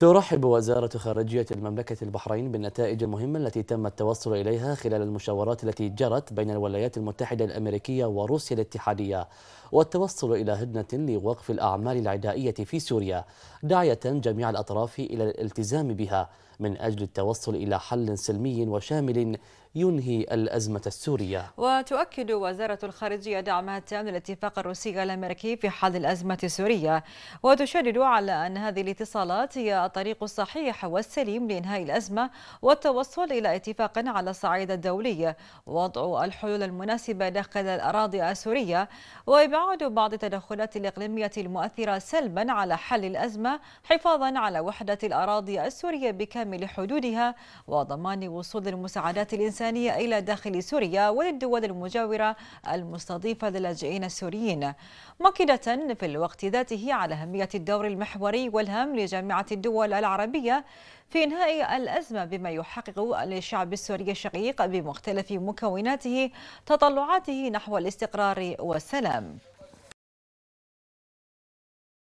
ترحب وزارة خارجية المملكة البحرين بالنتائج المهمة التي تم التوصل إليها خلال المشاورات التي جرت بين الولايات المتحدة الأمريكية وروسيا الاتحادية والتوصل إلى هدنة لوقف الأعمال العدائية في سوريا داعية جميع الأطراف إلى الالتزام بها من أجل التوصل إلى حل سلمي وشامل ينهي الأزمة السورية وتؤكد وزارة الخارجية دعمها التام للاتفاق الروسي الأمريكي في حل الأزمة السورية وتشدد على أن هذه الاتصالات هي الطريق الصحيح والسليم لإنهاء الأزمة والتوصل إلى اتفاق على الصعيد الدولي ووضع الحلول المناسبة داخل الأراضي السورية وإبعاد بعض التدخلات الإقليمية المؤثرة سلبا على حل الأزمة حفاظا على وحدة الأراضي السورية بكامل حدودها وضمان وصول المساعدات الإنسانية إلى داخل سوريا وللدول المجاورة المستضيفة للاجئين السوريين مؤكدة في الوقت ذاته على أهمية الدور المحوري والهام لجامعة الدول الدول العربية في إنهاء الأزمة بما يحقق للشعب السوري الشقيق بمختلف مكوناته تطلعاته نحو الاستقرار والسلام